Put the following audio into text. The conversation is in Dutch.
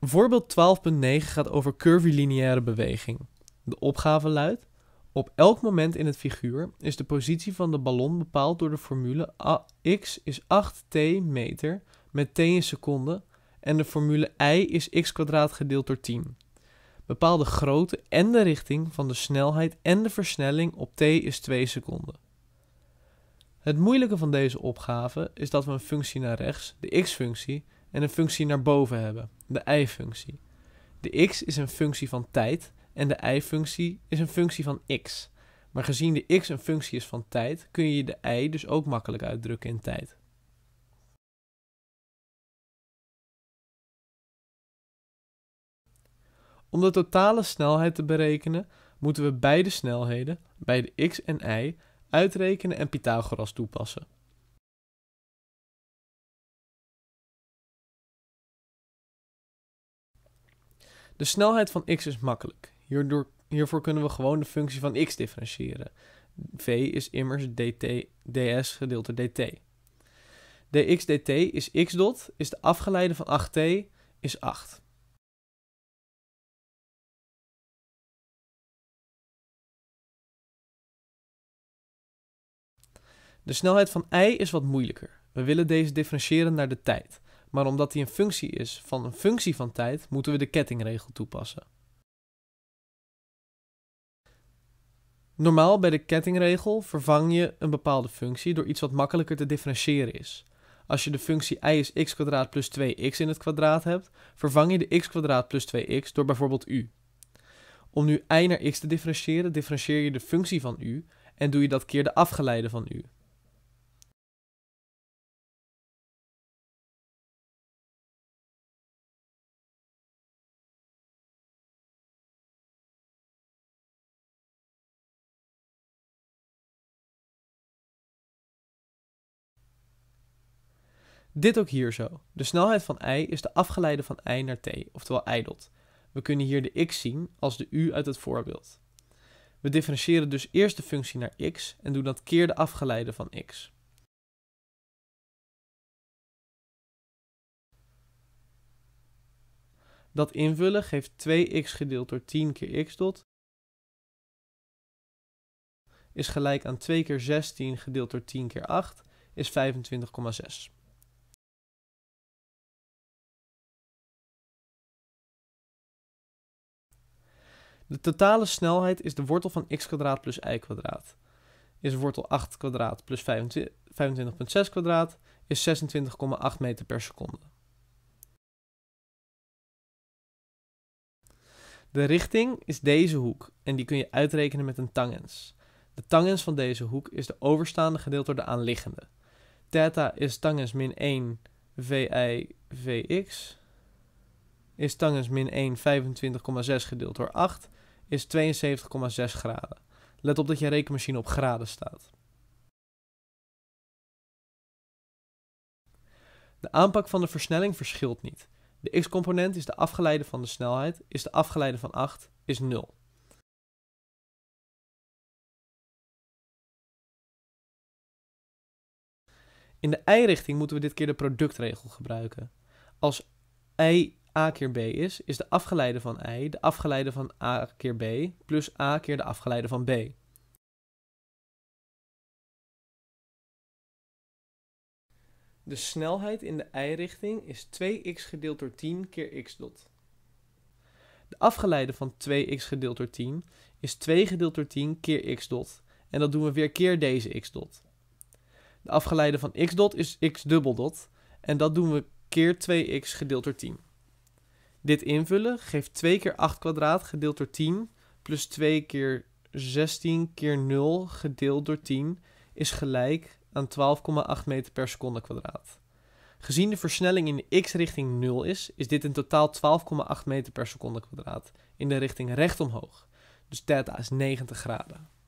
Voorbeeld 12.9 gaat over curvilineaire beweging. De opgave luidt: Op elk moment in het figuur is de positie van de ballon bepaald door de formule A x is 8t meter met t in seconden en de formule y is x kwadraat gedeeld door 10. Bepaal de grootte en de richting van de snelheid en de versnelling op t is 2 seconden. Het moeilijke van deze opgave is dat we een functie naar rechts, de x-functie, en een functie naar boven hebben, de y-functie. De x is een functie van tijd en de y-functie is een functie van x. Maar gezien de x een functie is van tijd, kun je de y dus ook makkelijk uitdrukken in tijd. Om de totale snelheid te berekenen, moeten we beide snelheden, beide x en y, uitrekenen en Pythagoras toepassen. De snelheid van x is makkelijk. Hierdoor, hiervoor kunnen we gewoon de functie van x differentiëren. v is immers dt, ds door dt. dx dt is x dot, is de afgeleide van 8t, is 8. De snelheid van y is wat moeilijker. We willen deze differentiëren naar de tijd maar omdat die een functie is van een functie van tijd, moeten we de kettingregel toepassen. Normaal bij de kettingregel vervang je een bepaalde functie door iets wat makkelijker te differentiëren is. Als je de functie i is x plus 2x in het kwadraat hebt, vervang je de x plus 2x door bijvoorbeeld u. Om nu i naar x te differentiëren, differentieer je de functie van u en doe je dat keer de afgeleide van u. Dit ook hier zo. De snelheid van i is de afgeleide van i naar t, oftewel i-dot. We kunnen hier de x zien als de u uit het voorbeeld. We differentiëren dus eerst de functie naar x en doen dat keer de afgeleide van x. Dat invullen geeft 2x gedeeld door 10 keer x dot is gelijk aan 2 keer 16 gedeeld door 10 keer 8 is 25,6. De totale snelheid is de wortel van x kwadraat plus y kwadraat. Is wortel 8 kwadraat plus 25,6 kwadraat is 26,8 meter per seconde. De richting is deze hoek en die kun je uitrekenen met een tangens. De tangens van deze hoek is de overstaande gedeeld door de aanliggende. Theta is tangens min 1 vi vx. Is tangens min 1 25,6 gedeeld door 8 is 72,6 graden. Let op dat je rekenmachine op graden staat. De aanpak van de versnelling verschilt niet. De x-component is de afgeleide van de snelheid, is de afgeleide van 8, is 0. In de y-richting moeten we dit keer de productregel gebruiken. Als y a keer b is, is de afgeleide van i de afgeleide van a keer b plus a keer de afgeleide van b. De snelheid in de y richting is 2x gedeeld door 10 keer x dot. De afgeleide van 2x gedeeld door 10 is 2 gedeeld door 10 keer x dot. En dat doen we weer keer deze x dot. De afgeleide van x dot is x dubbel dot. En dat doen we keer 2x gedeeld door 10 dit invullen. geeft 2 keer 8 kwadraat gedeeld door 10 plus 2 keer 16 keer 0 gedeeld door 10 is gelijk aan 12,8 meter per seconde kwadraat. Gezien de versnelling in de x-richting 0 is, is dit in totaal 12,8 meter per seconde kwadraat in de richting recht omhoog. Dus theta is 90 graden.